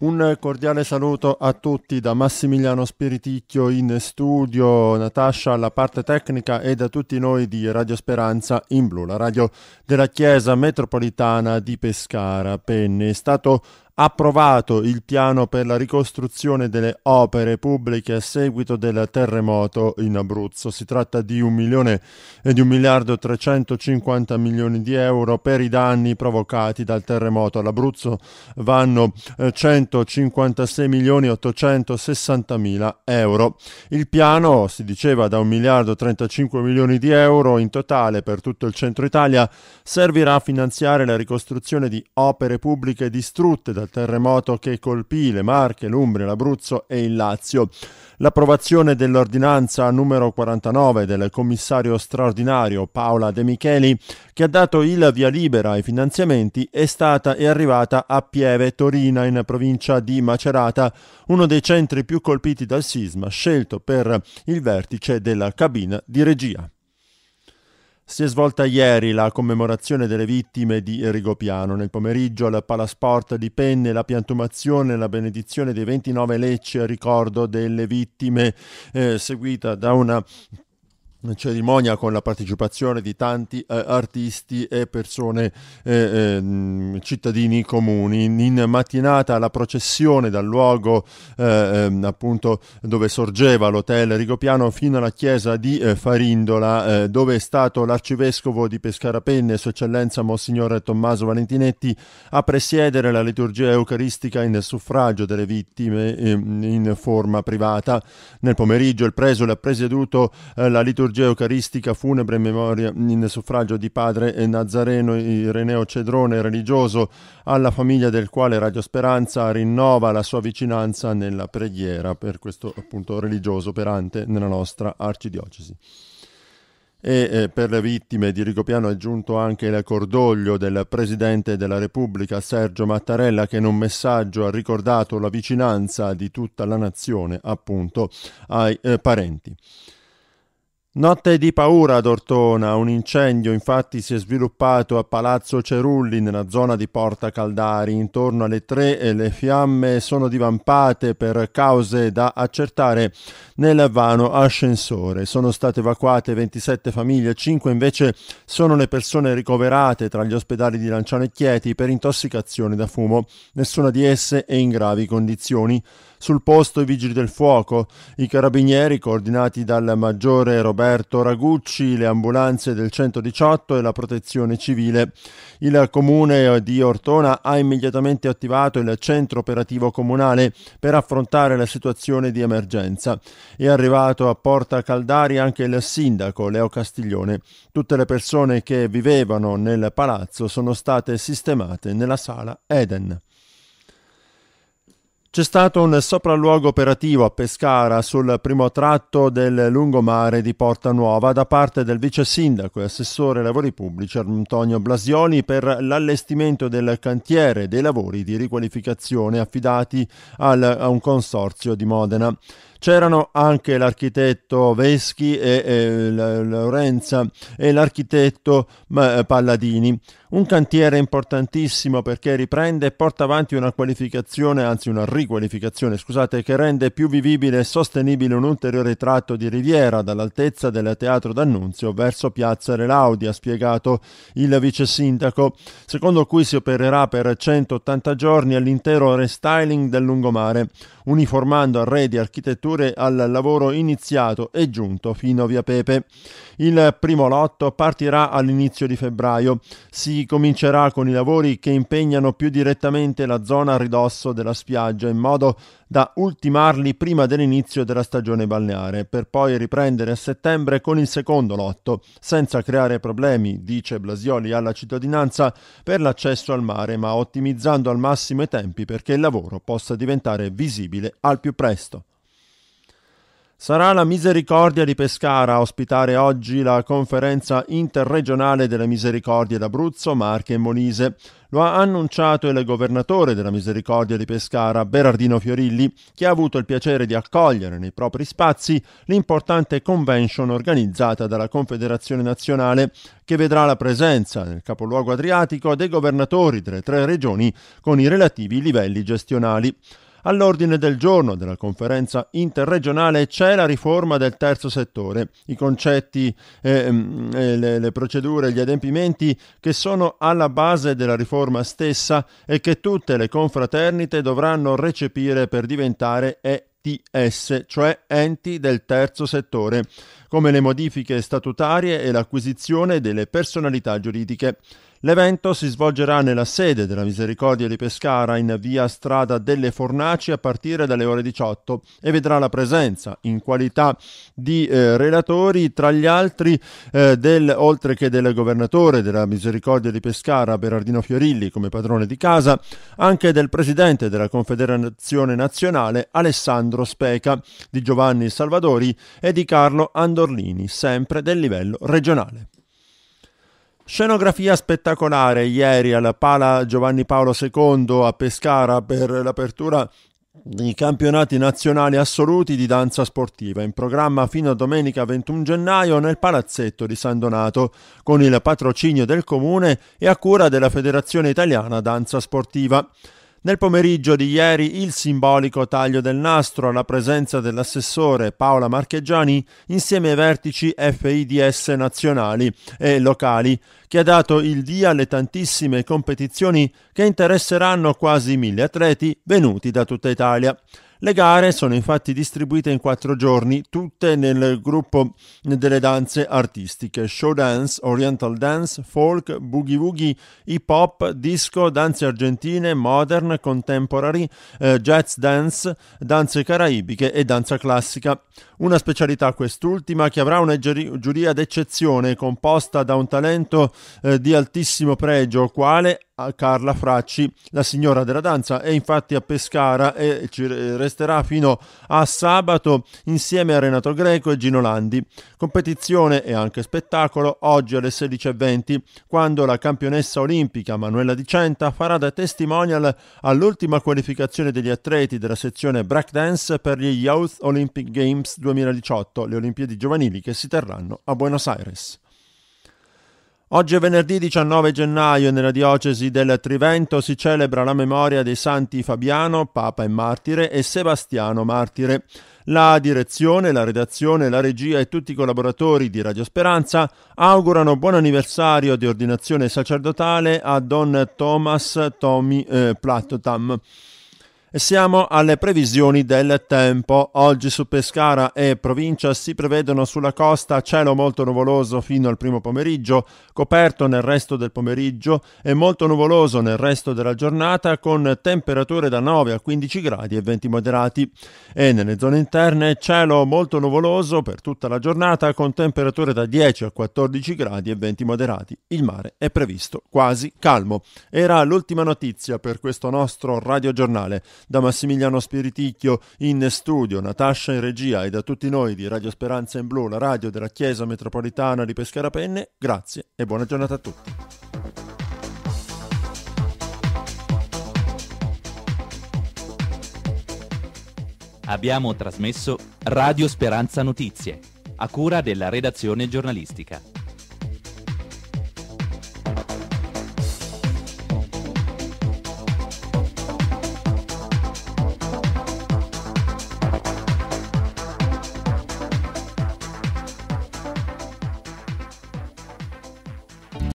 Un cordiale saluto a tutti da Massimiliano Spiriticchio in studio, Natascia alla parte tecnica e da tutti noi di Radio Speranza in Blu, la radio della Chiesa Metropolitana di Pescara. Penne è stato approvato il piano per la ricostruzione delle opere pubbliche a seguito del terremoto in Abruzzo. Si tratta di 1 milione e di 1 miliardo 350 milioni di euro per i danni provocati dal terremoto. All'Abruzzo vanno 156 eh, milioni 860 mila euro. Il piano si diceva da 1 miliardo 35 milioni di euro in totale per tutto il centro Italia servirà a finanziare la ricostruzione di opere pubbliche distrutte dal terremoto che colpì le Marche, l'Umbria, l'Abruzzo e il Lazio. L'approvazione dell'ordinanza numero 49 del commissario straordinario Paola De Micheli, che ha dato il via libera ai finanziamenti, è stata e arrivata a Pieve Torina, in provincia di Macerata, uno dei centri più colpiti dal sisma scelto per il vertice della cabina di regia. Si è svolta ieri la commemorazione delle vittime di Rigopiano. Nel pomeriggio al Palasport di Penne la piantumazione e la benedizione dei 29 lecce a ricordo delle vittime, eh, seguita da una cerimonia con la partecipazione di tanti eh, artisti e persone eh, eh, cittadini comuni in mattinata la processione dal luogo eh, ehm, appunto dove sorgeva l'hotel Rigopiano fino alla chiesa di eh, Farindola eh, dove è stato l'arcivescovo di Pescarapenne sua eccellenza Monsignore Tommaso Valentinetti a presiedere la liturgia eucaristica in suffragio delle vittime ehm, in forma privata nel pomeriggio il presole ha presieduto la liturgia liturgia eucaristica funebre in memoria in suffragio di padre Nazareno Ireneo Cedrone, religioso, alla famiglia del quale Radio Speranza rinnova la sua vicinanza nella preghiera per questo appunto religioso operante nella nostra arcidiocesi e eh, per le vittime di Rigopiano è giunto anche il cordoglio del Presidente della Repubblica Sergio Mattarella che in un messaggio ha ricordato la vicinanza di tutta la nazione appunto ai eh, parenti. Notte di paura ad Ortona, un incendio infatti si è sviluppato a Palazzo Cerulli nella zona di Porta Caldari intorno alle 3 e eh, le fiamme sono divampate per cause da accertare nel vano ascensore. Sono state evacuate 27 famiglie, 5 invece sono le persone ricoverate tra gli ospedali di Lanciano e Chieti per intossicazione da fumo. Nessuna di esse è in gravi condizioni. Sul posto i vigili del fuoco, i carabinieri coordinati dal maggiore Roberto Roberto Ragucci, le ambulanze del 118 e la protezione civile. Il comune di Ortona ha immediatamente attivato il centro operativo comunale per affrontare la situazione di emergenza. È arrivato a Porta Caldari anche il sindaco Leo Castiglione. Tutte le persone che vivevano nel palazzo sono state sistemate nella sala Eden. C'è stato un sopralluogo operativo a Pescara sul primo tratto del lungomare di Porta Nuova da parte del vice sindaco e assessore ai lavori pubblici Antonio Blasioni per l'allestimento del cantiere dei lavori di riqualificazione affidati al, a un consorzio di Modena. C'erano anche l'architetto Veschi e, e Lorenza e l'architetto eh, Palladini. Un cantiere importantissimo perché riprende e porta avanti una qualificazione, anzi una riqualificazione, scusate, che rende più vivibile e sostenibile un ulteriore tratto di riviera dall'altezza del Teatro d'Annunzio verso Piazza Relaudi, ha spiegato il vice sindaco, secondo cui si opererà per 180 giorni all'intero restyling del lungomare, uniformando arredi architetturali candidature al lavoro iniziato e giunto fino a Via Pepe. Il primo lotto partirà all'inizio di febbraio. Si comincerà con i lavori che impegnano più direttamente la zona a ridosso della spiaggia in modo da ultimarli prima dell'inizio della stagione balneare, per poi riprendere a settembre con il secondo lotto, senza creare problemi, dice Blasioli alla cittadinanza, per l'accesso al mare, ma ottimizzando al massimo i tempi perché il lavoro possa diventare visibile al più presto. Sarà la Misericordia di Pescara a ospitare oggi la conferenza interregionale delle Misericordie d'Abruzzo, Marche e Molise. Lo ha annunciato il governatore della Misericordia di Pescara, Berardino Fiorilli, che ha avuto il piacere di accogliere nei propri spazi l'importante convention organizzata dalla Confederazione Nazionale, che vedrà la presenza nel capoluogo adriatico dei governatori delle tre regioni con i relativi livelli gestionali. All'ordine del giorno della conferenza interregionale c'è la riforma del terzo settore, i concetti, eh, mm, eh, le, le procedure, gli adempimenti che sono alla base della riforma stessa e che tutte le confraternite dovranno recepire per diventare ETS, cioè enti del terzo settore come le modifiche statutarie e l'acquisizione delle personalità giuridiche. L'evento si svolgerà nella sede della Misericordia di Pescara in via Strada delle Fornaci a partire dalle ore 18 e vedrà la presenza in qualità di eh, relatori tra gli altri eh, del, oltre che del governatore della Misericordia di Pescara Berardino Fiorilli come padrone di casa, anche del presidente della Confederazione Nazionale Alessandro Speca, di Giovanni Salvadori e di Carlo Andrea Mondorlini, sempre del livello regionale. Scenografia spettacolare ieri alla Pala Giovanni Paolo II a Pescara per l'apertura dei campionati nazionali assoluti di danza sportiva in programma fino a domenica 21 gennaio nel palazzetto di San Donato con il patrocinio del comune e a cura della Federazione Italiana Danza Sportiva. Nel pomeriggio di ieri il simbolico taglio del nastro alla presenza dell'assessore Paola Marcheggiani insieme ai vertici FIDS nazionali e locali che ha dato il via alle tantissime competizioni che interesseranno quasi mille atleti venuti da tutta Italia. Le gare sono infatti distribuite in quattro giorni, tutte nel gruppo delle danze artistiche: show dance, oriental dance, folk, boogie woogie, hip hop, disco, danze argentine, modern, contemporary, eh, jazz dance, danze caraibiche e danza classica. Una specialità quest'ultima che avrà una giuria d'eccezione composta da un talento eh, di altissimo pregio, quale Carla Fracci, la signora della danza, è infatti a Pescara e ci resterà fino a sabato insieme a Renato Greco e Gino Landi. Competizione e anche spettacolo oggi alle 16.20 quando la campionessa olimpica Manuela Dicenta farà da testimonial all'ultima qualificazione degli atleti della sezione breakdance per gli Youth Olympic Games 2018, le Olimpiadi giovanili che si terranno a Buenos Aires. Oggi è venerdì 19 gennaio e nella diocesi del Trivento si celebra la memoria dei santi Fabiano, Papa e Martire, e Sebastiano Martire. La direzione, la redazione, la regia e tutti i collaboratori di Radio Speranza augurano buon anniversario di ordinazione sacerdotale a Don Thomas Tommy eh, Plattam. E siamo alle previsioni del tempo. Oggi su Pescara e provincia si prevedono sulla costa cielo molto nuvoloso fino al primo pomeriggio, coperto nel resto del pomeriggio e molto nuvoloso nel resto della giornata con temperature da 9 a 15 gradi e venti moderati. E nelle zone interne cielo molto nuvoloso per tutta la giornata con temperature da 10 a 14 gradi e venti moderati. Il mare è previsto quasi calmo. Era l'ultima notizia per questo nostro radiogiornale. Da Massimiliano Spiriticchio in studio, Natascia in regia e da tutti noi di Radio Speranza in Blu, la radio della Chiesa Metropolitana di Pescara Penne, grazie e buona giornata a tutti. Abbiamo trasmesso Radio Speranza Notizie, a cura della redazione giornalistica.